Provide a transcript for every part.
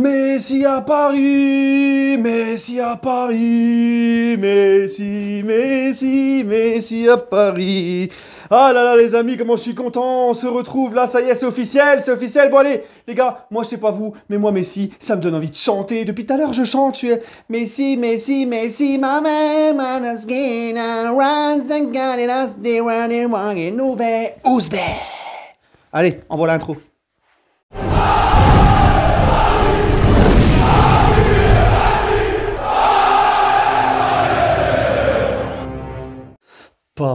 Messi à Paris, Messi à Paris, Messi, Messi, Messi à Paris. Ah là là les amis, comment je suis content, on se retrouve là, ça y est, c'est officiel, c'est officiel. Bon allez, les gars, moi je sais pas vous, mais moi Messi, ça me donne envie de chanter. Depuis tout à l'heure je chante, tu es Messi, Messi, Messi, ma Allez, envoie l'intro.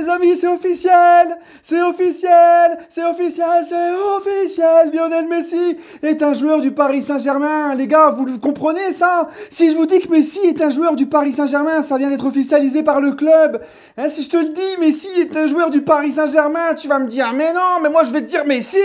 les amis, c'est officiel C'est officiel C'est officiel C'est officiel Lionel Messi est un joueur du Paris Saint-Germain. Les gars, vous comprenez ça Si je vous dis que Messi est un joueur du Paris Saint-Germain, ça vient d'être officialisé par le club. Hein, si je te le dis, Messi est un joueur du Paris Saint-Germain, tu vas me dire mais non, mais moi je vais te dire Messi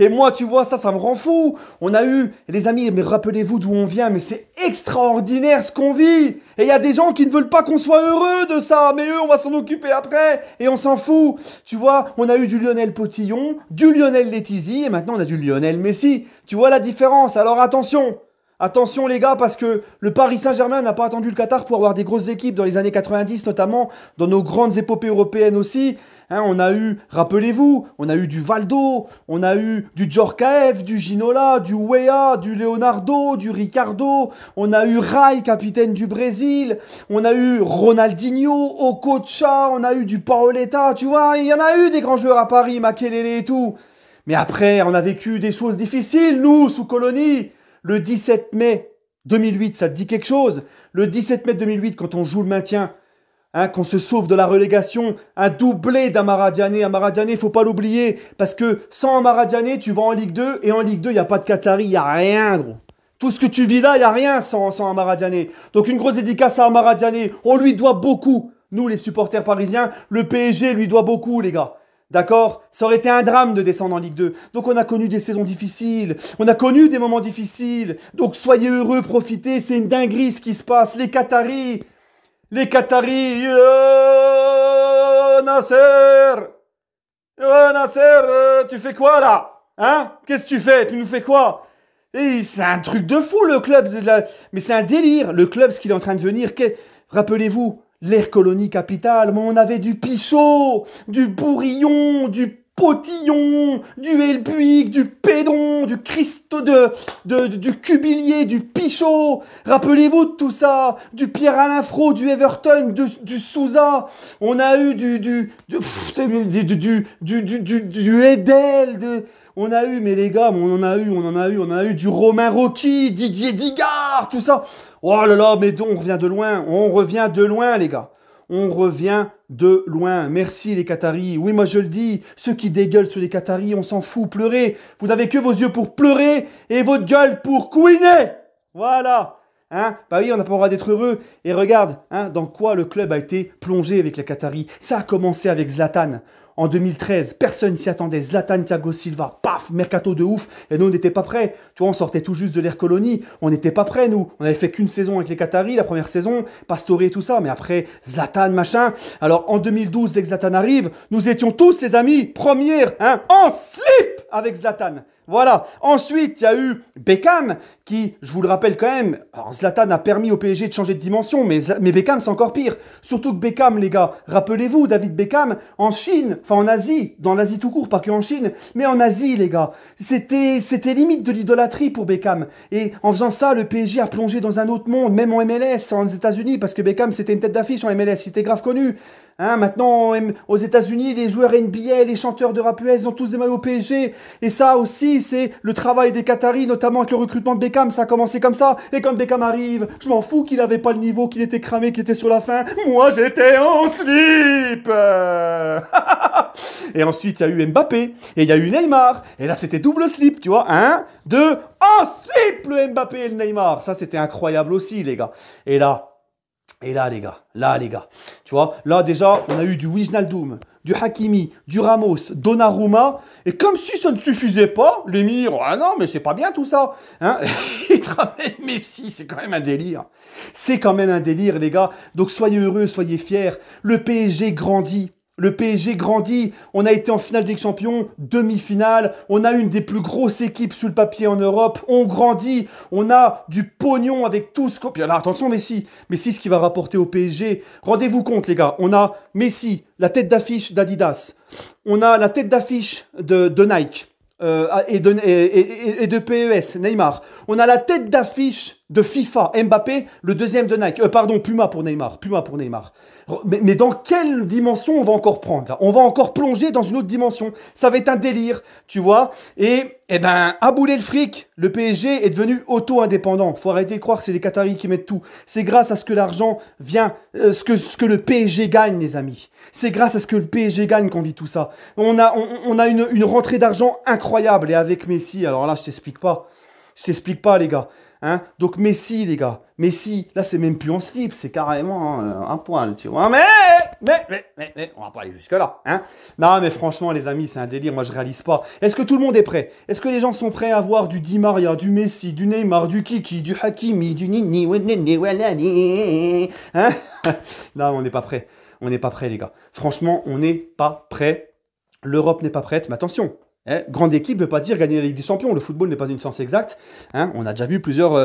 Et moi, tu vois, ça, ça me rend fou. On a eu, les amis, mais rappelez-vous d'où on vient, mais c'est extraordinaire ce qu'on vit. Et il y a des gens qui ne veulent pas qu'on soit heureux de ça, mais on va s'en occuper après, et on s'en fout. Tu vois, on a eu du Lionel Potillon, du Lionel Letizy, et maintenant on a du Lionel Messi. Tu vois la différence, alors attention Attention les gars, parce que le Paris Saint-Germain n'a pas attendu le Qatar pour avoir des grosses équipes dans les années 90, notamment dans nos grandes épopées européennes aussi. Hein, on a eu, rappelez-vous, on a eu du Valdo, on a eu du Djorkaeff, du Ginola, du Wea, du Leonardo, du Ricardo, on a eu Rai, capitaine du Brésil, on a eu Ronaldinho, Okocha, on a eu du Paoletta, tu vois, il y en a eu des grands joueurs à Paris, Makelele et tout. Mais après, on a vécu des choses difficiles, nous, sous colonie. Le 17 mai 2008, ça te dit quelque chose Le 17 mai 2008, quand on joue le maintien, hein, qu'on se sauve de la relégation, un doublé d'Amara Diané. Amara Diané, faut pas l'oublier, parce que sans Amara tu vas en Ligue 2, et en Ligue 2, il n'y a pas de Qatari, il n'y a rien, gros. Tout ce que tu vis là, il n'y a rien sans, sans Amara Donc une grosse dédicace à Amara On lui doit beaucoup, nous les supporters parisiens. Le PSG lui doit beaucoup, les gars. D'accord Ça aurait été un drame de descendre en Ligue 2. Donc on a connu des saisons difficiles, on a connu des moments difficiles. Donc soyez heureux, profitez, c'est une dinguerie ce qui se passe. Les Qataris, les Qataris, Nasser, Nasser, euh, tu fais quoi là Hein Qu'est-ce que tu fais Tu nous fais quoi C'est un truc de fou le club, de la... mais c'est un délire. Le club, ce qu'il est en train de venir, rappelez-vous, l'air colonie capitale, mais on avait du Pichot, du Bourillon, du Potillon, du Elbuic, du Pédon, du Christo de, du Cubillier, du Pichot. Rappelez-vous de tout ça, du Pierre Alain Fro, du Everton, du, Souza. On a eu du du du du du, du, Edel, on a eu mais les gars, on en a eu, on en a eu, on a eu du Romain Rocky, Didier Digard, tout ça. Oh là là, mais on revient de loin. On revient de loin, les gars. On revient de loin. Merci les Qataris. Oui, moi je le dis, ceux qui dégueulent sur les Qataris, on s'en fout, pleurez. Vous n'avez que vos yeux pour pleurer et votre gueule pour couiner. Voilà. Hein bah oui, on n'a pas le droit d'être heureux. Et regarde, hein, dans quoi le club a été plongé avec les Qataris. Ça a commencé avec Zlatan en 2013, personne s'y attendait. Zlatan, Thiago Silva, paf, mercato de ouf. Et nous, on n'était pas prêts. Tu vois, on sortait tout juste de l'ère colonie. On n'était pas prêts, nous. On avait fait qu'une saison avec les Qataris, la première saison, Pastore et tout ça. Mais après, Zlatan, machin. Alors, en 2012, dès que Zlatan arrive, nous étions tous, ses amis, premiers, hein, en slip avec Zlatan. Voilà. Ensuite, il y a eu Beckham, qui, je vous le rappelle quand même, Zlatan a permis au PSG de changer de dimension, mais, Beckham, c'est encore pire. Surtout que Beckham, les gars, rappelez-vous, David Beckham, en Chine, enfin en Asie, dans l'Asie tout court, pas que en Chine, mais en Asie, les gars, c'était, c'était limite de l'idolâtrie pour Beckham. Et en faisant ça, le PSG a plongé dans un autre monde, même en MLS, en États-Unis, parce que Beckham, c'était une tête d'affiche en MLS, il était grave connu. Hein, maintenant, aux États-Unis, les joueurs NBA, les chanteurs de rap ils ont tous des maillots PSG. Et ça aussi, c'est le travail des Qataris, notamment avec le recrutement de Beckham. Ça a commencé comme ça. Et quand Beckham arrive, je m'en fous qu'il avait pas le niveau, qu'il était cramé, qu'il était sur la fin. Moi, j'étais en slip. et ensuite, il y a eu Mbappé. Et il y a eu Neymar. Et là, c'était double slip, tu vois. Un, deux, en slip, le Mbappé et le Neymar. Ça, c'était incroyable aussi, les gars. Et là, et là, les gars, là, les gars, tu vois, là, déjà, on a eu du Wijnaldum, du Hakimi, du Ramos, Donnarumma, et comme si ça ne suffisait pas, l'émir, ah non, mais c'est pas bien tout ça, hein, il travaille Messi, c'est quand même un délire. C'est quand même un délire, les gars, donc soyez heureux, soyez fiers, le PSG grandit, le PSG grandit, on a été en finale des champions, demi-finale, on a une des plus grosses équipes sous le papier en Europe, on grandit, on a du pognon avec tout ce qu'on... alors attention Messi, Messi ce qui va rapporter au PSG, rendez-vous compte les gars, on a Messi, la tête d'affiche d'Adidas, on a la tête d'affiche de, Nike euh, et, de, et de PES, Neymar, on a la tête d'affiche de FIFA, Mbappé, le deuxième de Nike. Euh, pardon, Puma pour Neymar, Puma pour Neymar. Mais, dans quelle dimension on va encore prendre là On va encore plonger dans une autre dimension. Ça va être un délire, tu vois. Et eh ben, à bouler le fric, le PSG est devenu auto-indépendant. Faut arrêter de croire que c'est les Qataris qui mettent tout. C'est grâce à ce que l'argent vient, euh, ce, que, ce que le PSG gagne, les amis. C'est grâce à ce que le PSG gagne qu'on vit tout ça. On a, a une, une rentrée d'argent incroyable. Et avec Messi, alors là, je t'explique pas. Je t'explique pas, les gars. Hein Donc Messi, les gars, Messi, là c'est même plus en slip, c'est carrément euh, un poil, tu vois. Mais, mais, mais, mais, mais, on va pas aller jusque là, hein. Non, mais franchement, les amis, c'est un délire. Moi, je réalise pas. Est-ce que tout le monde est prêt Est-ce que les gens sont prêts à voir du Di Maria, du Messi, du Neymar, du Kiki, du Hakimi, du Nini, hein Non, on n'est pas prêt. On n'est pas prêt, les gars. Franchement, on n'est pas prêt. L'Europe n'est pas prête. Mais attention, Hein, grande équipe ne veut pas dire gagner la Ligue des Champions. Le football n'est pas une science exacte. Hein, on a déjà vu plusieurs euh,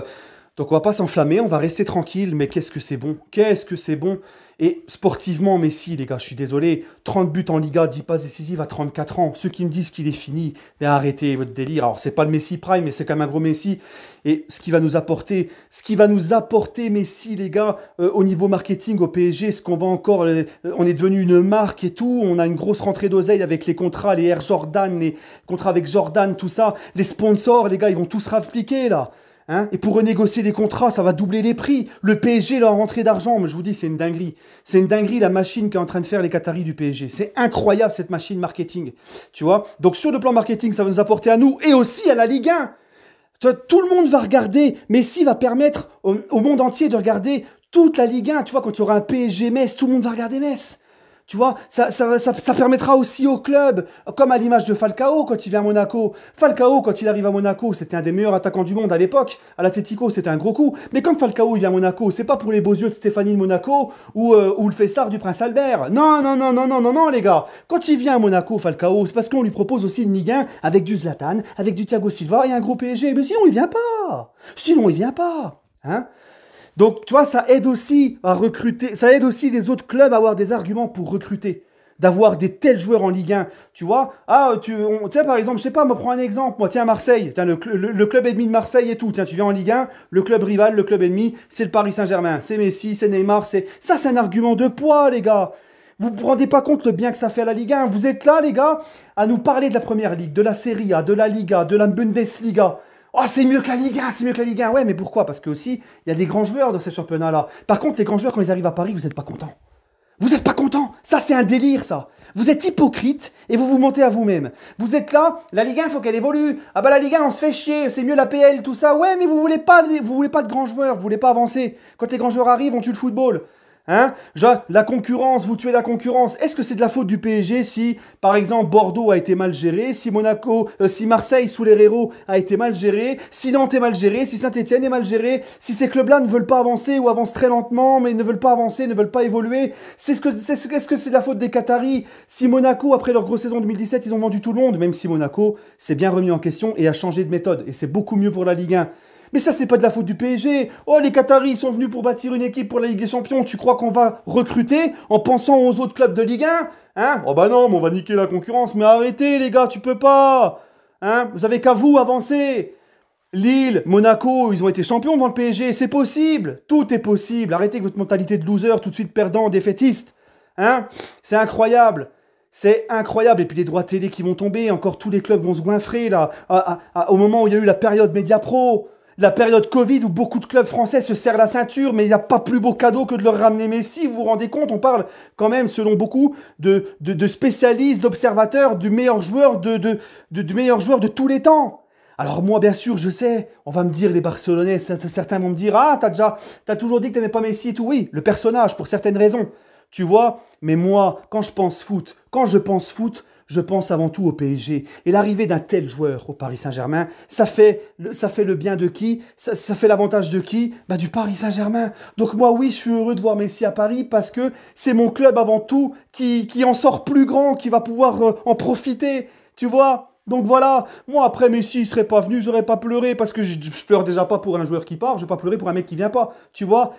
donc on va pas s'enflammer, on va rester tranquille, mais qu'est-ce que c'est bon Qu'est-ce que c'est bon Et sportivement, Messi, les gars, je suis désolé, 30 buts en Liga, 10 passes décisives à 34 ans. Ceux qui me disent qu'il est fini, arrêtez votre délire. Alors c'est pas le Messi Prime, mais c'est quand même un gros Messi. Et ce qui va nous apporter, ce qui va nous apporter Messi, les gars, euh, au niveau marketing, au PSG, ce qu'on va encore, euh, on est devenu une marque et tout, on a une grosse rentrée d'oseille avec les contrats, les Air Jordan, les contrats avec Jordan, tout ça, les sponsors, les gars, ils vont tous rappliquer là. Hein. et pour renégocier les contrats, ça va doubler les prix. Le PSG, leur rentrée d'argent, mais je vous dis, c'est une dinguerie. C'est une dinguerie la machine est en train de faire les Qataris du PSG. C'est incroyable cette machine marketing. Tu vois Donc sur le plan marketing, ça va nous apporter à nous et aussi à la Ligue 1. Tout le monde va regarder. Messi va permettre au, monde entier de regarder toute la Ligue 1. Tu vois, quand il y aura un PSG Metz, tout le monde va regarder Metz. Tu vois, ça, ça, ça, permettra aussi au club, comme à l'image de Falcao quand il vient à Monaco. Falcao, quand il arrive à Monaco, c'était un des meilleurs attaquants du monde à l'époque. À l'Atletico, c'était un gros coup. Mais comme Falcao, il vient à Monaco, c'est pas pour les beaux yeux de Stéphanie de Monaco ou, euh, ou le fessard du Prince Albert. Non, non, non, non, non, non, non, les gars. Quand il vient à Monaco, Falcao, c'est parce qu'on lui propose aussi une Ligue avec du Zlatan, avec du Thiago Silva et un gros PSG. Mais sinon, il vient pas. Sinon, il vient pas. Hein donc, tu vois, ça aide aussi à recruter, ça aide aussi les autres clubs à avoir des arguments pour recruter, d'avoir des tels joueurs en Ligue 1. Tu vois, ah, tu tiens, par exemple, je sais pas, me prends un exemple, moi, tiens, Marseille, tiens, le, le, club ennemi de Marseille et tout, tiens, tu viens en Ligue 1, le club rival, le club ennemi, c'est le Paris Saint-Germain, c'est Messi, c'est Neymar, c'est. Ça, c'est un argument de poids, les gars. Vous vous rendez pas compte le bien que ça fait à la Ligue 1. Vous êtes là, les gars, à nous parler de la première ligue, de la Série A, de la Liga, de la Bundesliga. Oh, c'est mieux que la Ligue 1, c'est mieux que la Ligue 1. Ouais, mais pourquoi Parce que aussi, il y a des grands joueurs dans ces championnats-là. Par contre, les grands joueurs, quand ils arrivent à Paris, vous n'êtes pas contents. Vous n'êtes pas contents. Ça, c'est un délire, ça. Vous êtes hypocrite et vous vous montez à vous-même. Vous êtes là, la Ligue 1, il faut qu'elle évolue. Ah bah la Ligue 1, on se fait chier, c'est mieux la PL, tout ça. Ouais, mais vous voulez pas, vous voulez pas de grands joueurs, vous voulez pas avancer. Quand les grands joueurs arrivent, on tue le football. Hein la concurrence, vous tuez la concurrence. Est-ce que c'est de la faute du PSG si, par exemple, Bordeaux a été mal géré, si Monaco, euh, si Marseille sous les a été mal géré, si Nantes est mal géré, si Saint-Etienne est mal géré, si ces clubs-là ne veulent pas avancer ou avancent très lentement, mais ne veulent pas avancer, ne veulent pas évoluer C'est ce que c'est est-ce que c'est de la faute des Qataris Si Monaco, après leur grosse saison 2017, ils ont vendu tout le monde, même si Monaco s'est bien remis en question et a changé de méthode, et c'est beaucoup mieux pour la Ligue 1. Mais ça, c'est pas de la faute du PSG. Oh, les Qataris sont venus pour bâtir une équipe pour la Ligue des Champions. Tu crois qu'on va recruter en pensant aux autres clubs de Ligue 1 Hein Oh bah non, mais on va niquer la concurrence. Mais arrêtez, les gars, tu peux pas. Hein Vous avez qu'à vous avancer. Lille, Monaco, ils ont été champions dans le PSG. C'est possible. Tout est possible. Arrêtez avec votre mentalité de loser, tout de suite perdant, défaitiste. Hein C'est incroyable. C'est incroyable. Et puis les droits télé qui vont tomber. Encore tous les clubs vont se goinfrer là. au moment où il y a eu la période Média Pro la période Covid où beaucoup de clubs français se serrent la ceinture, mais il n'y a pas plus beau cadeau que de leur ramener Messi. Vous vous rendez compte, on parle quand même, selon beaucoup, de, spécialistes, d'observateurs, du meilleur joueur de, de, du meilleur joueur de tous les temps. Alors moi, bien sûr, je sais, on va me dire, les Barcelonais, certains vont me dire, ah, t'as déjà, t'as toujours dit que t'aimais pas Messi et tout. Oui, le personnage, pour certaines raisons. Tu vois, mais moi, quand je pense foot, quand je pense foot, je pense avant tout au PSG. Et l'arrivée d'un tel joueur au Paris Saint-Germain, ça fait, le, ça fait le bien de qui ça, fait l'avantage de qui bah, Du Paris Saint-Germain. Donc moi, oui, je suis heureux de voir Messi à Paris parce que c'est mon club avant tout qui, qui en sort plus grand, qui va pouvoir euh, en profiter. Tu vois donc voilà, moi après Messi il serait pas venu, j'aurais pas pleuré parce que je, je, pleure déjà pas pour un joueur qui part, je vais pas pleurer pour un mec qui vient pas, tu vois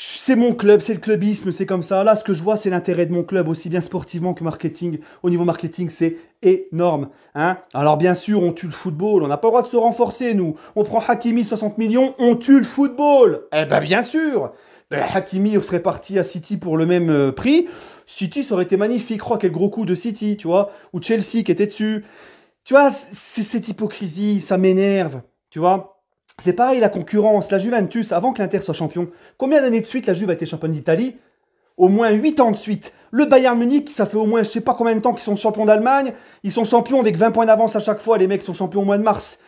c'est mon club, c'est le clubisme, c'est comme ça. Là, ce que je vois, c'est l'intérêt de mon club, aussi bien sportivement que marketing. Au niveau marketing, c'est énorme. Hein Alors bien sûr, on tue le football, on n'a pas le droit de se renforcer, nous. On prend Hakimi 60 millions, on tue le football. Eh ben bien sûr ben, Hakimi serait parti à City pour le même euh, prix. City, ça aurait été magnifique. Crois quel gros coup de City, tu vois. Ou Chelsea qui était dessus. Tu vois, c'est cette hypocrisie, ça m'énerve, tu vois. C'est pareil la concurrence, la Juventus, avant que l'Inter soit champion. Combien d'années de suite la Juve a été championne d'Italie Au moins 8 ans de suite. Le Bayern Munich, ça fait au moins je sais pas combien de temps qu'ils sont champions d'Allemagne. Ils sont champions avec 20 points d'avance à chaque fois, les mecs sont champions au mois de mars.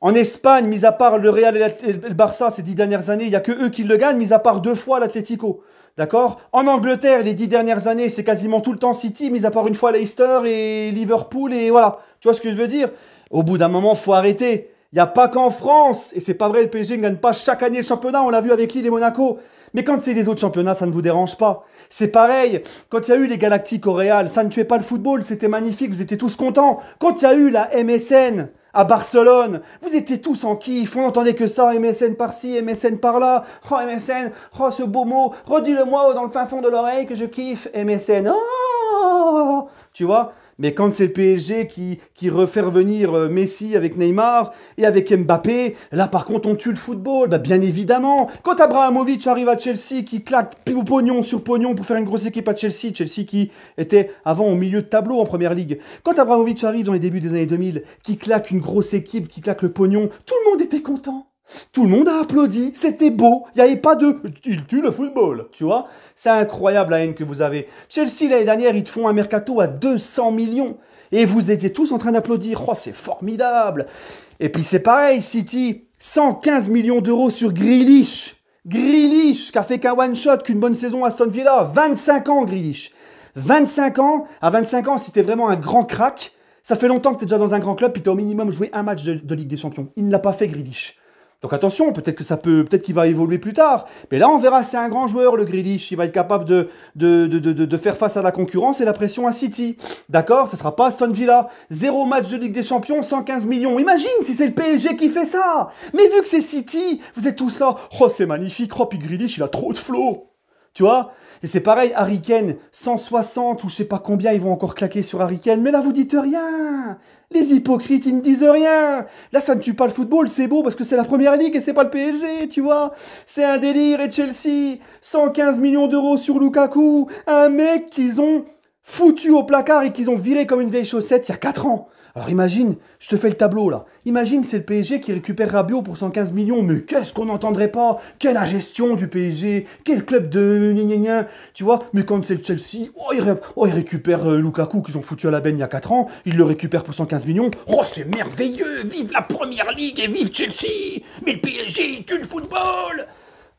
En Espagne, mis à part le Real et le Barça ces 10 dernières années, il n'y a que eux qui le gagnent, mis à part deux fois l'Atletico. D'accord En Angleterre, les 10 dernières années, c'est quasiment tout le temps City, mis à part une fois Leicester et Liverpool et voilà. Tu vois ce que je veux dire Au bout d'un moment, faut arrêter. Il n'y a pas qu'en France, et c'est pas vrai, le PSG ne gagne pas chaque année le championnat, on l'a vu avec Lille et Monaco. Mais quand c'est les autres championnats, ça ne vous dérange pas. C'est pareil, quand il y a eu les Galactiques au Real, ça ne tuait pas le football, c'était magnifique, vous étiez tous contents. Quand il y a eu la MSN à Barcelone, vous étiez tous en kiff, on n'entendait que ça, MSN par-ci, MSN par-là, oh MSN, oh ce beau mot, redis-le-moi dans le fin fond de l'oreille que je kiffe, MSN, oh Tu vois mais quand c'est le PSG qui, qui refait revenir euh, Messi avec Neymar et avec Mbappé, là par contre on tue le football, bah, bien évidemment. Quand Abrahamovic arrive à Chelsea, qui claque pognon sur pognon pour faire une grosse équipe à Chelsea, Chelsea qui était avant au milieu de tableau en première ligue. Quand Abrahamovic arrive dans les débuts des années 2000, qui claque une grosse équipe, qui claque le pognon, tout le monde était content. Tout le monde a applaudi, c'était beau, il n'y avait pas de « il tue le football », tu vois C'est incroyable la haine que vous avez. Chelsea, l'année dernière, ils te font un mercato à 200 millions. Et vous étiez tous en train d'applaudir, oh c'est formidable Et puis c'est pareil, City, 115 millions d'euros sur Grealish Grealish, qui a fait qu'un one-shot, qu'une bonne saison à Aston Villa, 25 ans Grealish 25 ans, à 25 ans, si t'es vraiment un grand crack, ça fait longtemps que t'es déjà dans un grand club, puis t'as au minimum joué un match de, Ligue des Champions. Il ne l'a pas fait, Grealish. Donc attention, peut-être que ça peut, peut-être qu'il va évoluer plus tard. Mais là, on verra, c'est un grand joueur, le Grealish. Il va être capable de, de, de, de, faire face à la concurrence et la pression à City. D'accord Ce sera pas Aston Villa. Zéro match de Ligue des Champions, 115 millions. Imagine si c'est le PSG qui fait ça Mais vu que c'est City, vous êtes tous là. Oh, c'est magnifique. Oh, puis Grealish, il a trop de flow. Et c'est pareil, Harry 160 ou je sais pas combien ils vont encore claquer sur Harry mais là vous dites rien Les hypocrites, ils ne disent rien Là ça ne tue pas le football, c'est beau parce que c'est la première ligue et c'est pas le PSG, tu vois C'est un délire et Chelsea, 115 millions d'euros sur Lukaku, un mec qu'ils ont foutu au placard et qu'ils ont viré comme une vieille chaussette il y a 4 ans alors imagine, je te fais le tableau là. Imagine, c'est le PSG qui récupère Rabiot pour 115 millions. Mais qu'est-ce qu'on n'entendrait pas Quelle ingestion du PSG Quel club de gna Tu vois Mais quand c'est le Chelsea, oh, ils, il oh, récupèrent euh, Lukaku qu'ils ont foutu à la benne il y a 4 ans. Ils le récupèrent pour 115 millions. Oh, c'est merveilleux Vive la Première Ligue et vive Chelsea Mais le PSG est le football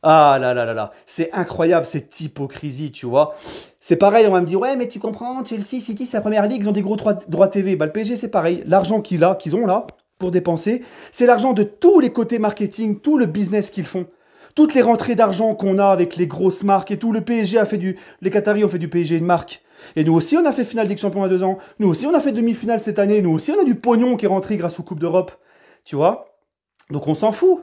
ah là là là là, c'est incroyable cette hypocrisie, tu vois. C'est pareil, on va me dire, ouais, mais tu comprends, Chelsea, City, c'est la première ligue, ils ont des gros droits TV. Bah, le PSG, c'est pareil. L'argent qu'ils ont là, pour dépenser, c'est l'argent de tous les côtés marketing, tout le business qu'ils font. Toutes les rentrées d'argent qu'on a avec les grosses marques et tout, le PSG a fait du. Les Qataris ont fait du PSG une marque. Et nous aussi, on a fait finale Ligue Champion à deux ans. Nous aussi, on a fait demi-finale cette année. Nous aussi, on a du pognon qui est rentré grâce aux Coupes d'Europe. Tu vois Donc, on s'en fout.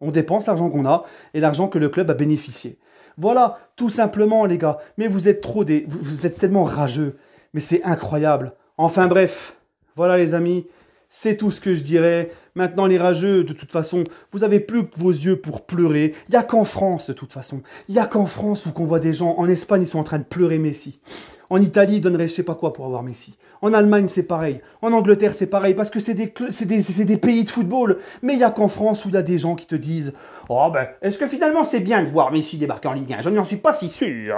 On dépense l'argent qu'on a et l'argent que le club a bénéficié. Voilà, tout simplement les gars. Mais vous êtes trop des... Vous êtes tellement rageux. Mais c'est incroyable. Enfin bref. Voilà les amis. C'est tout ce que je dirais. Maintenant, les rageux, de toute façon, vous avez plus que vos yeux pour pleurer. Il n'y a qu'en France, de toute façon. Il n'y a qu'en France où qu'on voit des gens. En Espagne, ils sont en train de pleurer Messi. En Italie, ils donneraient je sais pas quoi pour avoir Messi. En Allemagne, c'est pareil. En Angleterre, c'est pareil. Parce que c'est des, des, pays de football. Mais il n'y a qu'en France où il y a des gens qui te disent Oh ben, est-ce que finalement c'est bien de voir Messi débarquer en Ligue 1 Je n'en suis pas si sûr.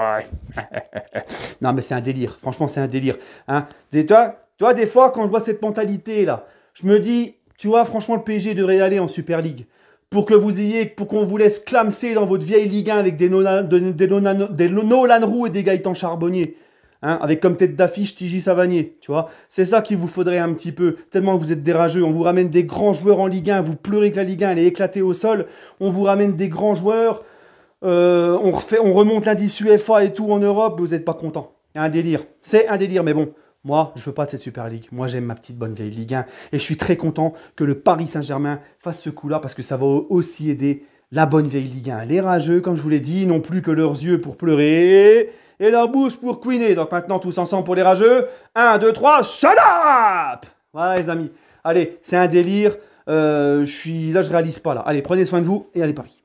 non, mais c'est un délire. Franchement, c'est un délire. Hein. Des, toi, des fois, quand je vois cette mentalité là, je me dis, tu vois, franchement, le PSG devrait aller en Super League. Pour que vous ayez, pour qu'on vous laisse clamser dans votre vieille Ligue 1 avec des, Nolan, des, des Roux et des Gaëtan Charbonnier. Hein, avec comme tête d'affiche Tigi Savanier, tu vois. C'est ça qu'il vous faudrait un petit peu, tellement vous êtes dérageux. On vous ramène des grands joueurs en Ligue 1, vous pleurez que la Ligue 1 elle est éclatée au sol. On vous ramène des grands joueurs, euh, on, refait, on remonte l'indice UEFA et tout en Europe, vous n'êtes pas content. Un délire, c'est un délire, mais bon, moi, je veux pas de cette Super Ligue. Moi, j'aime ma petite bonne vieille Ligue 1. Et je suis très content que le Paris Saint-Germain fasse ce coup-là parce que ça va aussi aider la bonne vieille Ligue 1. Les rageux, comme je vous l'ai dit, n'ont plus que leurs yeux pour pleurer et leur bouche pour queener. Donc maintenant, tous ensemble pour les rageux. 1, 2, 3, shut up Voilà, les amis. Allez, c'est un délire. Euh, je suis là, je réalise pas Allez, prenez soin de vous et allez Paris.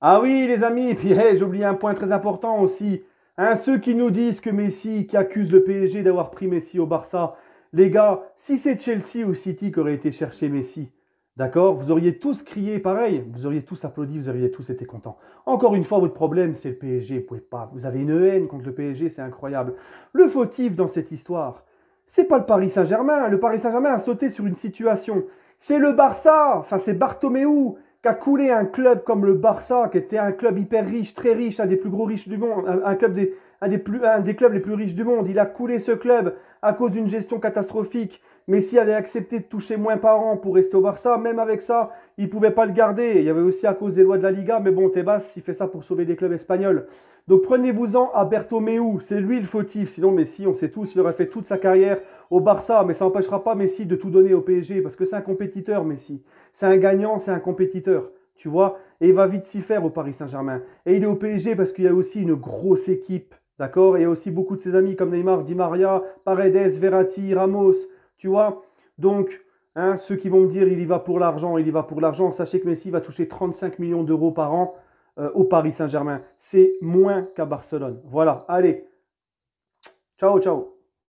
Ah oui, les amis. Et puis, j'ai oublié un point très important aussi. Hein, ceux qui nous disent que Messi, qui accuse le PSG d'avoir pris Messi au Barça, les gars, si c'est Chelsea ou City qui aurait été chercher Messi, d'accord, vous auriez tous crié pareil, vous auriez tous applaudi, vous auriez tous été contents. Encore une fois, votre problème, c'est le PSG, vous vous avez une haine contre le PSG, c'est incroyable. Le fautif dans cette histoire, c'est pas le Paris Saint-Germain, le Paris Saint-Germain a sauté sur une situation, c'est le Barça, enfin c'est Bartomeu, qu'a coulé un club comme le Barça, qui était un club hyper riche, très riche, un des plus gros riches du monde, un, club des, plus, un des clubs les plus riches du monde. Il a coulé ce club à cause d'une gestion catastrophique Messi avait accepté de toucher moins par an pour rester au Barça. Même avec ça, il ne pouvait pas le garder. Il y avait aussi à cause des lois de la Liga. Mais bon, Tebas, il fait ça pour sauver des clubs espagnols. Donc prenez-vous-en à Bertomeu. C'est lui le fautif. Sinon, Messi, on sait tous, il aurait fait toute sa carrière au Barça. Mais ça n'empêchera pas Messi de tout donner au PSG. Parce que c'est un compétiteur, Messi. C'est un gagnant, c'est un compétiteur tu vois, et il va vite s'y faire au Paris Saint-Germain. Et il est au PSG parce qu'il y a aussi une grosse équipe, d'accord Et il y a aussi beaucoup de ses amis comme Neymar, Di Maria, Paredes, Verratti, Ramos. Tu vois Donc, hein, ceux qui vont me dire il y va pour l'argent, il y va pour l'argent, sachez que Messi va toucher 35 millions d'euros par an euh, au Paris Saint-Germain. C'est moins qu'à Barcelone. Voilà, allez. Ciao, ciao.